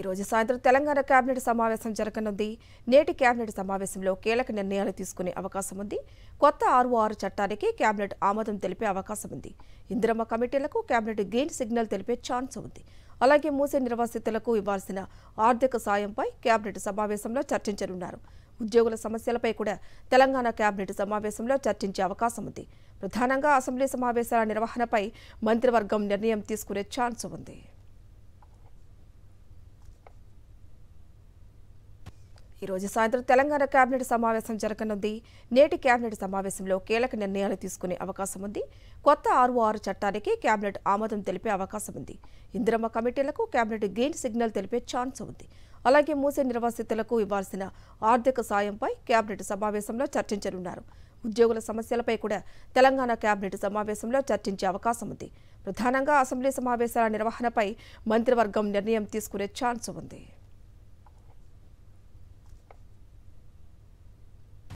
ఈరోజు సాయంత్రం తెలంగాణ కేబినెట్ సమావేశం జరగనుంది నేటి కేబినెట్ సమావేశంలో కీలక నిర్ణయాలు తీసుకునే అవకాశం ఉంది కొత్త ఆర్ఓఆర్ చట్టానికి కేబినెట్ ఆమోదం తెలిపే అవకాశం ఉంది ఇందిరమ్మ కమిటీలకు కేబినెట్ గ్రీన్ సిగ్నల్ తెలిపే ఛాన్స్ ఉంది అలాగే మూసే నిర్వాసితులకు ఇవ్వాల్సిన ఆర్థిక సాయంపై కేబినెట్ సమావేశంలో చర్చించనున్నారు ఉద్యోగుల సమస్యలపై కూడా తెలంగాణ కేబినెట్ సమావేశంలో చర్చించే అవకాశం ఉంది ప్రధానంగా అసెంబ్లీ సమావేశాల నిర్వహణపై మంత్రివర్గం నిర్ణయం తీసుకునే ఛాన్స్ ఉంది ఈరోజు సాయంత్రం తెలంగాణ కేబినెట్ సమావేశం జరగనుంది నేటి కేబినెట్ సమావేశంలో కీలక నిర్ణయాలు తీసుకునే అవకాశం ఉంది కొత్త ఆర్ఓఆర్ చట్టానికి కేబినెట్ ఆమోదం తెలిపే అవకాశం ఉంది ఇందిరమ్మ కమిటీలకు కేబినెట్ గ్రీన్ సిగ్నల్ తెలిపే ఛాన్స్ ఉంది అలాగే మూసే నిర్వాసితులకు ఇవ్వాల్సిన ఆర్థిక సాయంపై కేబినెట్ సమావేశంలో చర్చించనున్నారు ఉద్యోగుల సమస్యలపై కూడా తెలంగాణ కేబినెట్ సమావేశంలో చర్చించే అవకాశం ఉంది ప్రధానంగా అసెంబ్లీ సమావేశాల నిర్వహణపై మంత్రివర్గం నిర్ణయం తీసుకునే ఛాన్స్ ఉంది